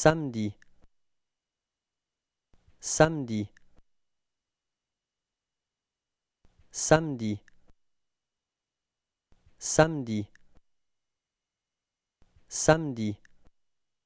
samedi samedi samedi samedi samedi